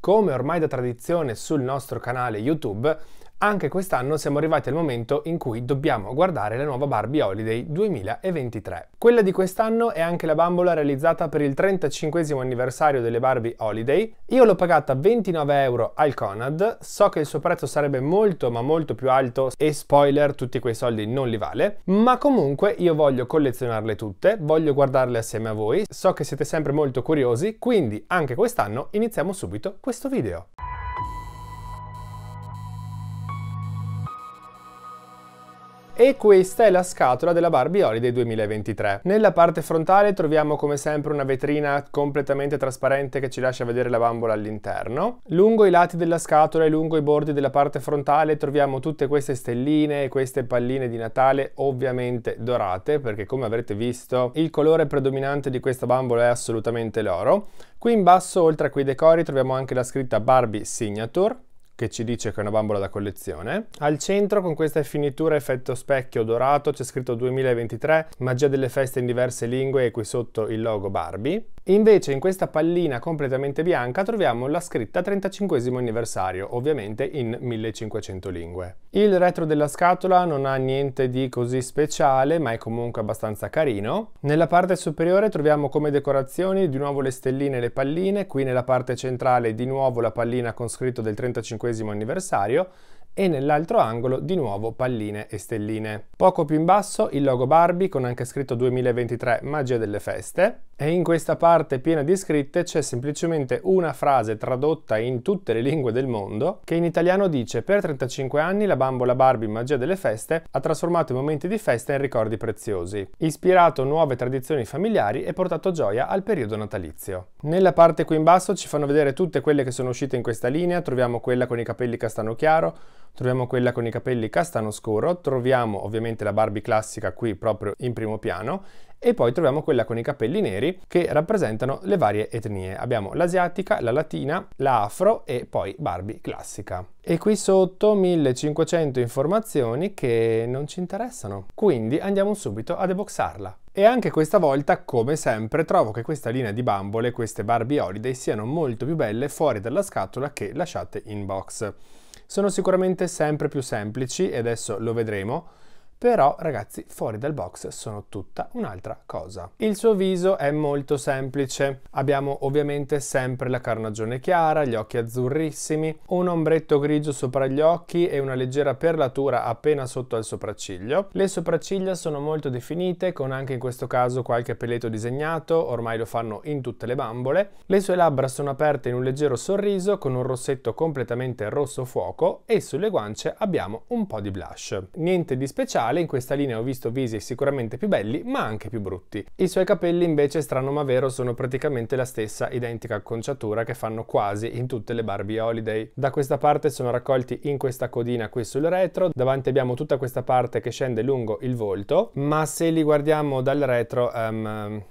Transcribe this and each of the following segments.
Come ormai da tradizione sul nostro canale YouTube, anche quest'anno siamo arrivati al momento in cui dobbiamo guardare la nuova Barbie Holiday 2023. Quella di quest'anno è anche la bambola realizzata per il 35 anniversario delle Barbie Holiday. Io l'ho pagata 29 euro al Conad, so che il suo prezzo sarebbe molto ma molto più alto e spoiler tutti quei soldi non li vale, ma comunque io voglio collezionarle tutte, voglio guardarle assieme a voi, so che siete sempre molto curiosi, quindi anche quest'anno iniziamo subito questo video. E questa è la scatola della Barbie Holiday 2023. Nella parte frontale troviamo come sempre una vetrina completamente trasparente che ci lascia vedere la bambola all'interno. Lungo i lati della scatola e lungo i bordi della parte frontale troviamo tutte queste stelline e queste palline di Natale ovviamente dorate perché come avrete visto il colore predominante di questa bambola è assolutamente l'oro. Qui in basso oltre a quei decori troviamo anche la scritta Barbie Signature che ci dice che è una bambola da collezione. Al centro con questa finitura effetto specchio dorato c'è scritto 2023, magia delle feste in diverse lingue e qui sotto il logo Barbie. Invece in questa pallina completamente bianca troviamo la scritta 35 anniversario, ovviamente in 1500 lingue. Il retro della scatola non ha niente di così speciale, ma è comunque abbastanza carino. Nella parte superiore troviamo come decorazioni di nuovo le stelline e le palline, qui nella parte centrale di nuovo la pallina con scritto del 35 anniversario, e nell'altro angolo di nuovo palline e stelline. Poco più in basso il logo Barbie con anche scritto 2023 Magia delle Feste e in questa parte piena di scritte c'è semplicemente una frase tradotta in tutte le lingue del mondo che in italiano dice per 35 anni la bambola Barbie Magia delle Feste ha trasformato i momenti di festa in ricordi preziosi, ispirato nuove tradizioni familiari e portato gioia al periodo natalizio. Nella parte qui in basso ci fanno vedere tutte quelle che sono uscite in questa linea, troviamo quella con i capelli castano chiaro, troviamo quella con i capelli castano scuro, troviamo ovviamente la Barbie classica qui proprio in primo piano e poi troviamo quella con i capelli neri che rappresentano le varie etnie. Abbiamo l'asiatica, la latina, la afro e poi Barbie classica. E qui sotto 1500 informazioni che non ci interessano. Quindi andiamo subito a deboxarla. E anche questa volta, come sempre, trovo che questa linea di bambole, queste Barbie Holiday, siano molto più belle fuori dalla scatola che lasciate in box sono sicuramente sempre più semplici e adesso lo vedremo però ragazzi fuori dal box sono tutta un'altra cosa. Il suo viso è molto semplice, abbiamo ovviamente sempre la carnagione chiara, gli occhi azzurrissimi, un ombretto grigio sopra gli occhi e una leggera perlatura appena sotto al sopracciglio. Le sopracciglia sono molto definite con anche in questo caso qualche peletto disegnato, ormai lo fanno in tutte le bambole. Le sue labbra sono aperte in un leggero sorriso con un rossetto completamente rosso fuoco e sulle guance abbiamo un po' di blush. Niente di speciale generale in questa linea ho visto visi sicuramente più belli ma anche più brutti. I suoi capelli invece, strano ma vero, sono praticamente la stessa identica acconciatura che fanno quasi in tutte le Barbie Holiday. Da questa parte sono raccolti in questa codina qui sul retro, davanti abbiamo tutta questa parte che scende lungo il volto, ma se li guardiamo dal retro... Um,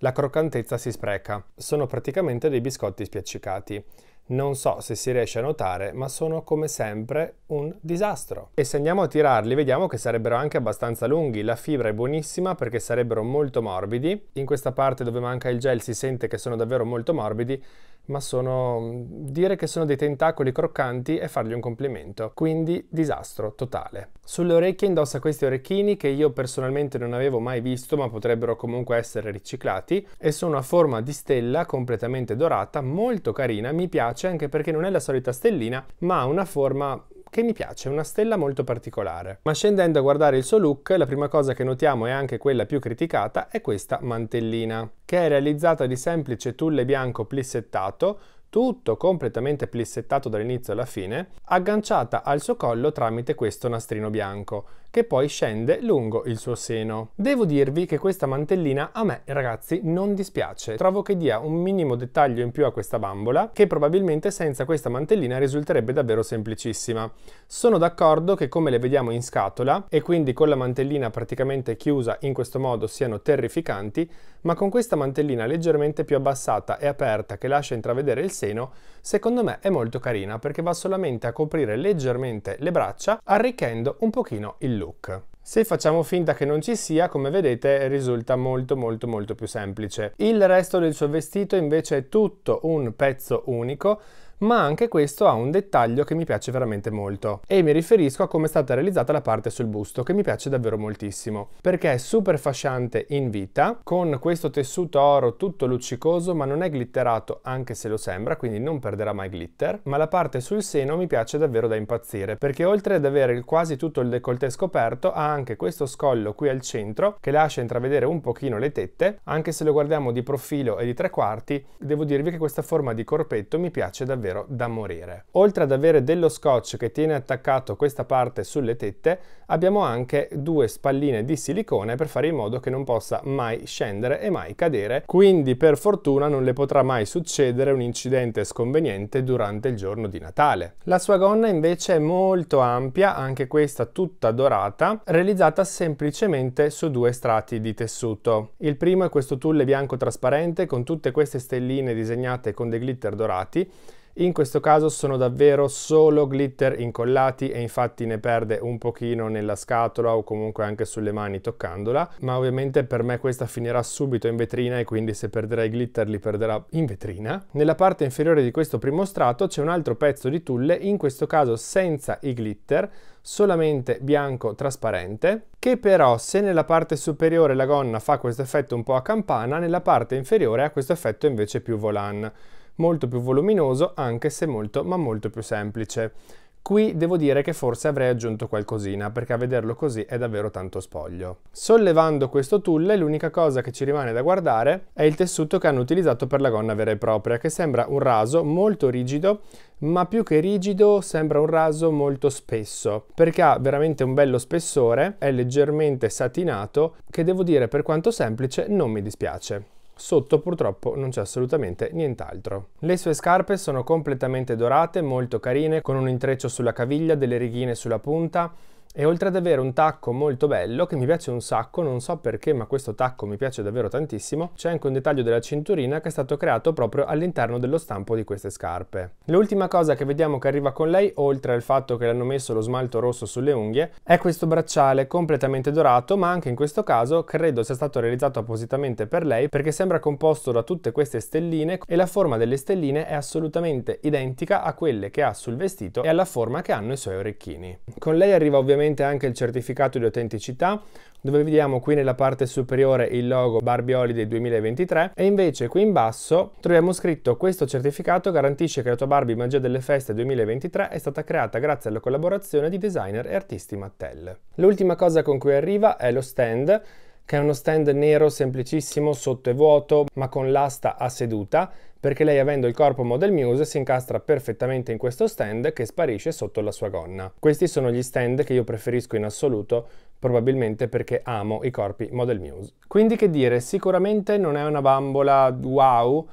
la croccantezza si spreca. Sono praticamente dei biscotti spiaccicati. Non so se si riesce a notare, ma sono come sempre un disastro. E se andiamo a tirarli vediamo che sarebbero anche abbastanza lunghi, la fibra è buonissima perché sarebbero molto morbidi, in questa parte dove manca il gel si sente che sono davvero molto morbidi, ma sono dire che sono dei tentacoli croccanti e fargli un complimento. Quindi disastro totale. Sulle orecchie indossa questi orecchini che io personalmente non avevo mai visto, ma potrebbero comunque essere riciclati e sono a forma di stella completamente dorata, molto carina, mi piace anche perché non è la solita stellina, ma ha una forma che mi piace, una stella molto particolare. Ma scendendo a guardare il suo look, la prima cosa che notiamo e anche quella più criticata è questa mantellina, che è realizzata di semplice tulle bianco plissettato, tutto completamente plissettato dall'inizio alla fine, agganciata al suo collo tramite questo nastrino bianco che poi scende lungo il suo seno. Devo dirvi che questa mantellina a me, ragazzi, non dispiace. Trovo che dia un minimo dettaglio in più a questa bambola, che probabilmente senza questa mantellina risulterebbe davvero semplicissima. Sono d'accordo che come le vediamo in scatola, e quindi con la mantellina praticamente chiusa in questo modo siano terrificanti, ma con questa mantellina leggermente più abbassata e aperta che lascia intravedere il seno, secondo me è molto carina perché va solamente a coprire leggermente le braccia, arricchendo un pochino il look. Se facciamo finta che non ci sia, come vedete, risulta molto molto molto più semplice. Il resto del suo vestito invece è tutto un pezzo unico ma anche questo ha un dettaglio che mi piace veramente molto e mi riferisco a come è stata realizzata la parte sul busto che mi piace davvero moltissimo perché è super fasciante in vita con questo tessuto oro tutto luccicoso ma non è glitterato anche se lo sembra quindi non perderà mai glitter ma la parte sul seno mi piace davvero da impazzire perché oltre ad avere quasi tutto il décolleté scoperto ha anche questo scollo qui al centro che lascia intravedere un pochino le tette anche se lo guardiamo di profilo e di tre quarti devo dirvi che questa forma di corpetto mi piace davvero davvero da morire. Oltre ad avere dello scotch che tiene attaccato questa parte sulle tette, abbiamo anche due spalline di silicone per fare in modo che non possa mai scendere e mai cadere, quindi per fortuna non le potrà mai succedere un incidente sconveniente durante il giorno di Natale. La sua gonna invece è molto ampia, anche questa tutta dorata, realizzata semplicemente su due strati di tessuto. Il primo è questo tulle bianco trasparente con tutte queste stelline disegnate con dei glitter dorati in questo caso sono davvero solo glitter incollati e infatti ne perde un pochino nella scatola o comunque anche sulle mani toccandola, ma ovviamente per me questa finirà subito in vetrina e quindi se perderà i glitter li perderà in vetrina. Nella parte inferiore di questo primo strato c'è un altro pezzo di tulle, in questo caso senza i glitter, solamente bianco trasparente, che però se nella parte superiore la gonna fa questo effetto un po' a campana, nella parte inferiore ha questo effetto invece più volant molto più voluminoso anche se molto ma molto più semplice. Qui devo dire che forse avrei aggiunto qualcosina, perché a vederlo così è davvero tanto spoglio. Sollevando questo tulle, l'unica cosa che ci rimane da guardare è il tessuto che hanno utilizzato per la gonna vera e propria, che sembra un raso molto rigido, ma più che rigido sembra un raso molto spesso, perché ha veramente un bello spessore, è leggermente satinato, che devo dire per quanto semplice non mi dispiace. Sotto purtroppo non c'è assolutamente nient'altro. Le sue scarpe sono completamente dorate, molto carine, con un intreccio sulla caviglia, delle righine sulla punta, e oltre ad avere un tacco molto bello che mi piace un sacco, non so perché ma questo tacco mi piace davvero tantissimo, c'è anche un dettaglio della cinturina che è stato creato proprio all'interno dello stampo di queste scarpe. L'ultima cosa che vediamo che arriva con lei, oltre al fatto che le hanno messo lo smalto rosso sulle unghie, è questo bracciale completamente dorato ma anche in questo caso credo sia stato realizzato appositamente per lei perché sembra composto da tutte queste stelline e la forma delle stelline è assolutamente identica a quelle che ha sul vestito e alla forma che hanno i suoi orecchini. Con lei arriva ovviamente ovviamente anche il certificato di autenticità dove vediamo qui nella parte superiore il logo Barbie Holiday 2023 e invece qui in basso troviamo scritto questo certificato garantisce che la tua Barbie Magia delle Feste 2023 è stata creata grazie alla collaborazione di designer e artisti Mattel. L'ultima cosa con cui arriva è lo stand che è uno stand nero semplicissimo, sotto e vuoto, ma con l'asta a seduta, perché lei avendo il corpo Model Muse si incastra perfettamente in questo stand che sparisce sotto la sua gonna. Questi sono gli stand che io preferisco in assoluto, probabilmente perché amo i corpi Model Muse. Quindi che dire, sicuramente non è una bambola wow,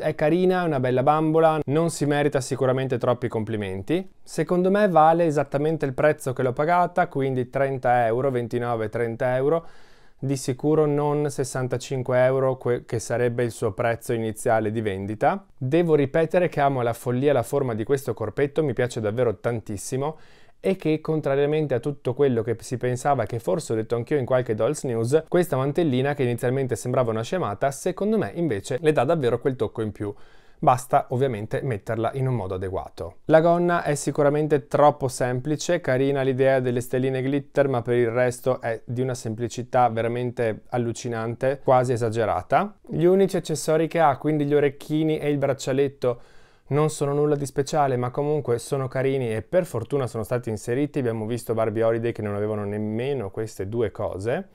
è carina, è una bella bambola, non si merita sicuramente troppi complimenti. Secondo me vale esattamente il prezzo che l'ho pagata, quindi 30 euro, 29-30 euro, di sicuro non 65 euro che sarebbe il suo prezzo iniziale di vendita. Devo ripetere che amo la follia e la forma di questo corpetto, mi piace davvero tantissimo e che contrariamente a tutto quello che si pensava che forse ho detto anch'io in qualche Dolls News, questa mantellina che inizialmente sembrava una scemata, secondo me invece le dà davvero quel tocco in più basta ovviamente metterla in un modo adeguato. La gonna è sicuramente troppo semplice, carina l'idea delle stelline glitter ma per il resto è di una semplicità veramente allucinante, quasi esagerata. Gli unici accessori che ha, quindi gli orecchini e il braccialetto, non sono nulla di speciale, ma comunque sono carini e per fortuna sono stati inseriti. Abbiamo visto Barbie Holiday che non avevano nemmeno queste due cose.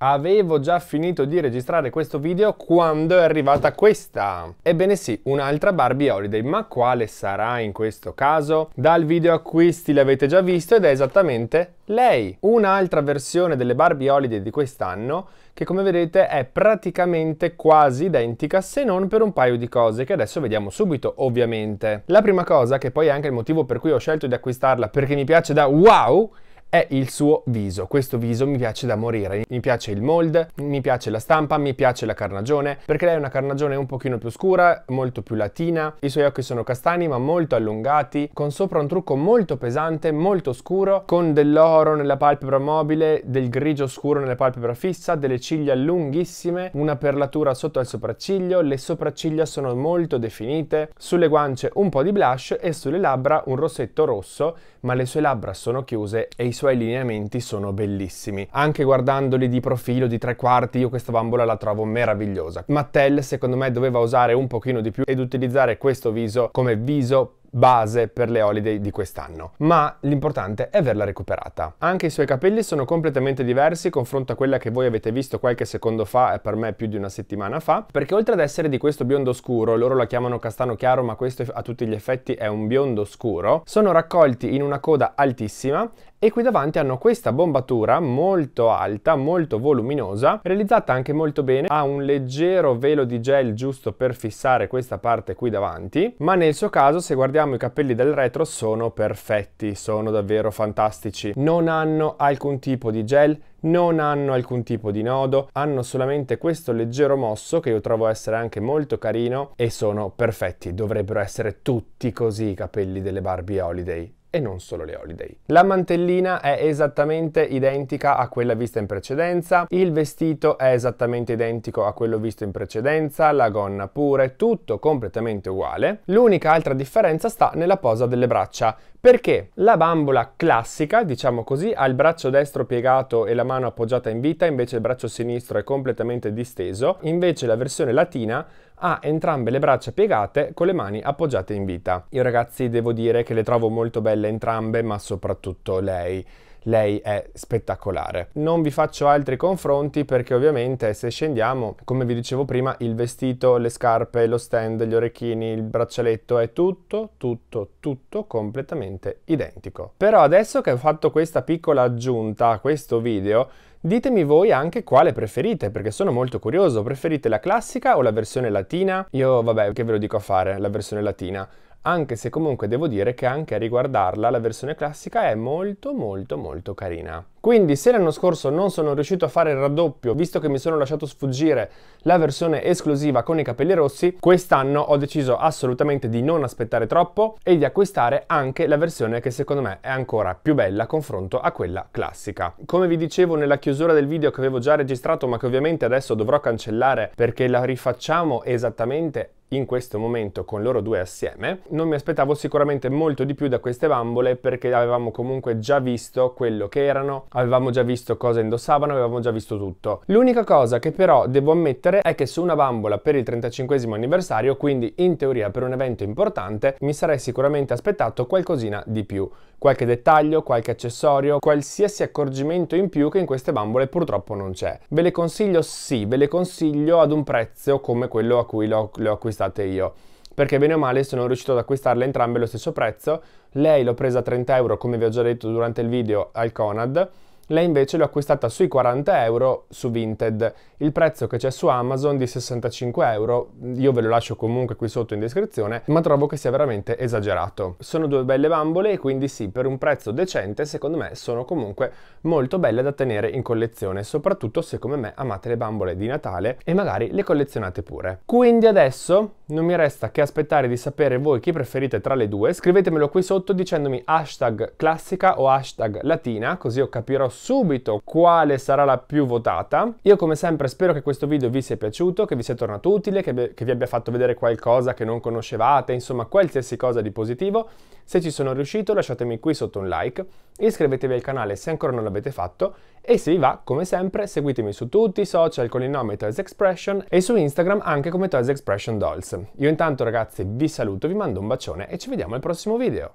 Avevo già finito di registrare questo video quando è arrivata questa. Ebbene sì, un'altra Barbie Holiday, ma quale sarà in questo caso? Dal video acquisti l'avete già visto ed è esattamente lei. Un'altra versione delle Barbie Holiday di quest'anno che come vedete è praticamente quasi identica se non per un paio di cose che adesso vediamo subito ovviamente. La prima cosa, che poi è anche il motivo per cui ho scelto di acquistarla perché mi piace da wow, è il suo viso. Questo viso mi piace da morire, mi piace il mold, mi piace la stampa, mi piace la carnagione, perché lei è una carnagione un pochino più scura, molto più latina, i suoi occhi sono castani ma molto allungati, con sopra un trucco molto pesante, molto scuro, con dell'oro nella palpebra mobile, del grigio scuro nella palpebra fissa, delle ciglia lunghissime, una perlatura sotto al sopracciglio, le sopracciglia sono molto definite, sulle guance un po' di blush e sulle labbra un rossetto rosso, ma le sue labbra sono chiuse e i suoi lineamenti sono bellissimi. Anche guardandoli di profilo, di tre quarti, io questa bambola la trovo meravigliosa. Mattel secondo me doveva usare un pochino di più ed utilizzare questo viso come viso base per le holiday di quest'anno, ma l'importante è averla recuperata. Anche i suoi capelli sono completamente diversi confronto a quella che voi avete visto qualche secondo fa e per me più di una settimana fa, perché oltre ad essere di questo biondo scuro, loro la chiamano castano chiaro, ma questo a tutti gli effetti è un biondo scuro, sono raccolti in una coda altissima e qui davanti hanno questa bombatura molto alta, molto voluminosa, realizzata anche molto bene, ha un leggero velo di gel giusto per fissare questa parte qui davanti, ma nel suo caso se guardiamo guardiamo i capelli del retro sono perfetti, sono davvero fantastici. Non hanno alcun tipo di gel, non hanno alcun tipo di nodo, hanno solamente questo leggero mosso che io trovo essere anche molto carino e sono perfetti. Dovrebbero essere tutti così i capelli delle Barbie Holiday e non solo le holiday. La mantellina è esattamente identica a quella vista in precedenza, il vestito è esattamente identico a quello visto in precedenza, la gonna pure, tutto completamente uguale. L'unica altra differenza sta nella posa delle braccia, perché la bambola classica, diciamo così, ha il braccio destro piegato e la mano appoggiata in vita, invece il braccio sinistro è completamente disteso, invece la versione latina ha entrambe le braccia piegate con le mani appoggiate in vita. Io ragazzi devo dire che le trovo molto belle entrambe, ma soprattutto lei lei è spettacolare. Non vi faccio altri confronti perché ovviamente se scendiamo, come vi dicevo prima, il vestito, le scarpe, lo stand, gli orecchini, il braccialetto è tutto, tutto, tutto completamente identico. Però adesso che ho fatto questa piccola aggiunta a questo video, Ditemi voi anche quale preferite, perché sono molto curioso. Preferite la classica o la versione latina? Io, vabbè, che ve lo dico a fare, la versione latina anche se comunque devo dire che anche a riguardarla la versione classica è molto molto molto carina. Quindi se l'anno scorso non sono riuscito a fare il raddoppio, visto che mi sono lasciato sfuggire la versione esclusiva con i capelli rossi, quest'anno ho deciso assolutamente di non aspettare troppo e di acquistare anche la versione che secondo me è ancora più bella a confronto a quella classica. Come vi dicevo nella chiusura del video che avevo già registrato ma che ovviamente adesso dovrò cancellare perché la rifacciamo esattamente in questo momento con loro due assieme. Non mi aspettavo sicuramente molto di più da queste bambole perché avevamo comunque già visto quello che erano, avevamo già visto cosa indossavano, avevamo già visto tutto. L'unica cosa che però devo ammettere è che su una bambola per il 35 anniversario, quindi in teoria per un evento importante, mi sarei sicuramente aspettato qualcosina di più qualche dettaglio, qualche accessorio, qualsiasi accorgimento in più che in queste bambole purtroppo non c'è. Ve le consiglio? Sì, ve le consiglio ad un prezzo come quello a cui le ho, acquistate io perché bene o male sono riuscito ad acquistarle entrambe allo stesso prezzo. Lei l'ho presa a 30 euro, come vi ho già detto durante il video, al Conad, lei invece l'ho acquistata sui 40 euro su Vinted. Il prezzo che c'è su Amazon di 65 euro, io ve lo lascio comunque qui sotto in descrizione, ma trovo che sia veramente esagerato. Sono due belle bambole e quindi sì, per un prezzo decente secondo me sono comunque molto belle da tenere in collezione, soprattutto se come me amate le bambole di Natale e magari le collezionate pure. Quindi adesso non mi resta che aspettare di sapere voi chi preferite tra le due, scrivetemelo qui sotto dicendomi hashtag classica o hashtag latina, così io capirò subito quale sarà la più votata. Io come sempre spero che questo video vi sia piaciuto, che vi sia tornato utile, che, che vi abbia fatto vedere qualcosa che non conoscevate, insomma qualsiasi cosa di positivo. Se ci sono riuscito lasciatemi qui sotto un like, iscrivetevi al canale se ancora non l'avete fatto e se vi va, come sempre, seguitemi su tutti i social con il nome Toys Expression e su Instagram anche come Toys Expression Dolls. Io intanto ragazzi vi saluto, vi mando un bacione e ci vediamo al prossimo video.